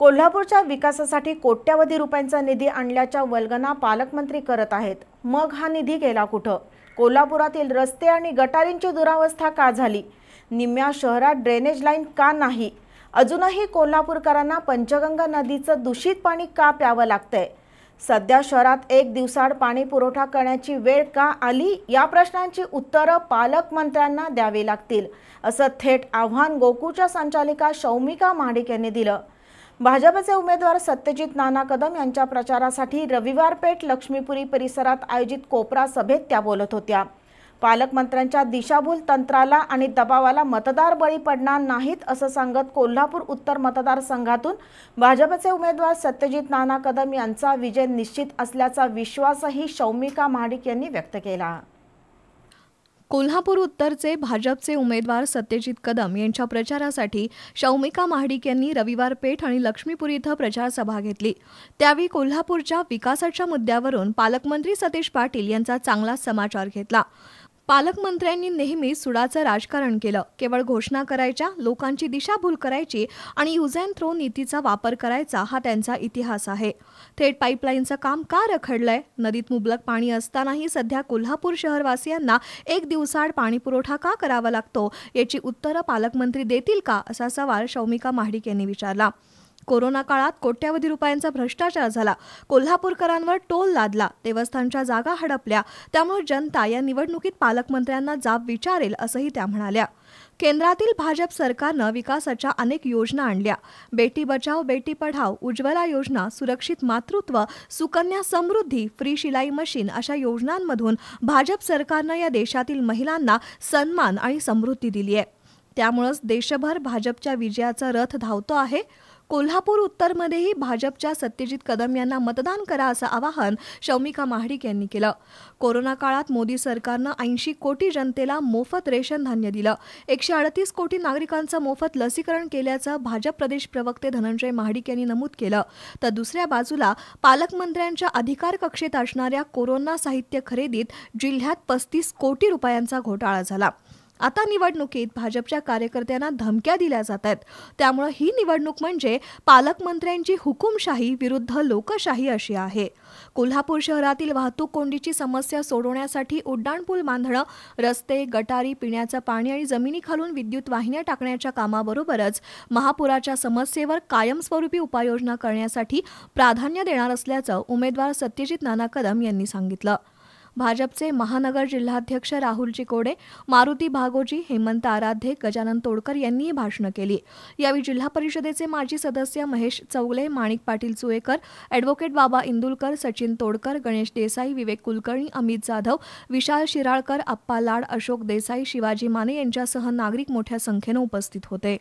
कोल्हापूरच्या विकासासाठी कोट्यावधी रुपयांचा निधी आणल्याच्या वल्गना पालकमंत्री करत आहेत मग हा निधी गेला कुठं कोल्हापुरातील रस्ते आणि गटारींची दुरावस्था का झाली निम्म्या शहरात ड्रेनेज लाईन का नाही अजूनही कोल्हापूरकरांना पंचगंगा नदीचं दूषित पाणी का प्यावं लागतंय सध्या शहरात एक दिवसाड पाणी पुरवठा करण्याची वेळ का आली या प्रश्नांची उत्तरं पालकमंत्र्यांना द्यावी लागतील असं थेट आव्हान गोकुळच्या संचालिका शौमिका माडिक यांनी दिलं भाजपचे उमेदवार सत्यजित नाना कदम यांच्या प्रचारासाठी रविवारपेठ लक्ष्मीपुरी परिसरात आयोजित कोपरा सभेत त्या बोलत होत्या पालकमंत्र्यांच्या दिशाभूल तंत्राला आणि दबावाला मतदार बळी पडणार नाहीत असं सांगत कोल्हापूर उत्तर मतदारसंघातून भाजपचे उमेदवार सत्यजित नाना कदम यांचा विजय निश्चित असल्याचा विश्वासही शौमिका महाडिक यांनी व्यक्त केला कोल्हापूर उत्तरचे भाजपचे उमेदवार सत्यजित कदम यांच्या प्रचारासाठी शौमिका महाडिक यांनी रविवार पेठ आणि लक्ष्मीपूर इथं प्रचारसभा घेतली त्यावेळी कोल्हापूरच्या विकासाच्या मुद्द्यावरून पालकमंत्री सतीश पाटील यांचा चांगला समाचार घेतला पालकमंत्र्यांनी नेहमी सुडाचं राजकारण केलं केवळ घोषणा करायच्या लोकांची दिशाभूल करायची आणि युज अँड थ्रो नीतीचा वापर करायचा हा त्यांचा इतिहास आहे थेट पाईपलाईनचं काम का रखडलंय नदीत मुबलक पाणी असतानाही सध्या कोल्हापूर शहरवासियांना एक दिवसाआड पाणीपुरवठा का करावा लागतो याची उत्तरं पालकमंत्री देतील का असा सवाल शौमिका महाडिक यांनी विचारला कोरोना काळात कोट्यावधी रुपयांचा भ्रष्टाचार झाला कोल्हापूरकरांवर टोल लादला देवस्थानच्या जागा हडपल्या त्यामुळे जनता या निवडणुकीत पालकमंत्र्यांना जाब विचारेल असंही त्या म्हणाल्या केंद्रातील भाजप सरकारनं विकासाच्या अनेक योजना आणल्या बेटी बचाव बेटी पढाव उज्ज्वला योजना सुरक्षित मातृत्व सुकन्या समृद्धी फ्री शिलाई मशीन अशा योजनांमधून भाजप सरकारनं या देशातील महिलांना सन्मान आणि समृद्धी दिली आहे त्यामुळंच देशभर भाजपच्या विजयाचा रथ धावतो आहे कोल्हापूर उत्तरमध्येही भाजपच्या सत्यजित कदम यांना मतदान करा असं आवाहन शौमिका महाडिक यांनी केलं कोरोना काळात मोदी सरकारनं ऐंशी कोटी जनतेला मोफत रेशन धान्य दिलं एकशे अडतीस कोटी नागरिकांचं मोफत लसीकरण केल्याचं भाजप प्रदेश प्रवक्ते धनंजय महाडिक यांनी नमूद केलं तर दुसऱ्या बाजूला पालकमंत्र्यांच्या अधिकार कक्षेत असणाऱ्या कोरोना साहित्य खरेदीत जिल्ह्यात पस्तीस कोटी रुपयांचा घोटाळा झाला आता निवडणुकीत भाजपच्या कार्यकर्त्यांना धमक्या दिल्या जात आहेत त्यामुळे ही निवडणूक म्हणजे पालकमंत्र्यांची हुकुमशाही विरुद्ध लोकशाही अशी आहे कोल्हापूर शहरातील वाहतूक कोंडीची समस्या सोडवण्यासाठी उड्डाणपूल बांधणं रस्ते गटारी पिण्याचं पाणी आणि जमिनीखालून विद्युत वाहिन्या टाकण्याच्या कामाबरोबरच महापुराच्या समस्येवर कायमस्वरूपी उपाययोजना करण्यासाठी प्राधान्य देणार असल्याचं उमेदवार सत्यजित नाना कदम यांनी सांगितलं भाजपचे महानगर जिल्हाध्यक्ष राहुल चिकोडे मारुती भागोजी हेमंत आराध्य गजानन तोडकर यांनीही भाषणं केली यावेळी जिल्हा परिषदेचे माजी सदस्य महेश चौगले माणिक पाटील चुएकर अॅडव्होकेट बाबा इंदुलकर सचिन तोडकर गणेश देसाई विवेक कुलकर्णी अमित जाधव विशाल शिराळकर अप्पा लाड अशोक देसाई शिवाजी माने यांच्यासह नागरिक मोठ्या संख्येनं उपस्थित होते